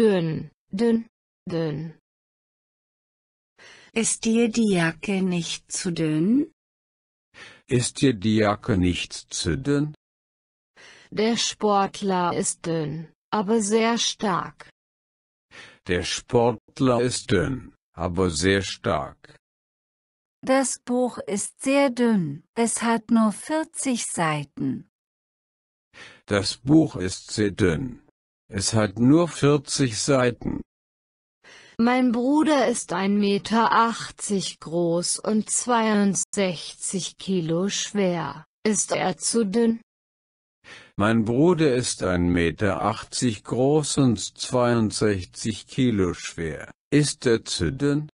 Dünn, dünn, dünn. Ist dir die Jacke nicht zu dünn? Ist dir die Jacke nicht zu dünn? Der Sportler ist dünn, aber sehr stark. Der Sportler ist dünn, aber sehr stark. Das Buch ist sehr dünn, es hat nur 40 Seiten. Das Buch ist sehr dünn, es hat nur 40 Seiten. Mein Bruder ist 1,80 Meter groß und 62 Kilo schwer. Ist er zu dünn? Mein Bruder ist 1,80 Meter groß und 62 Kilo schwer. Ist er zu dünn?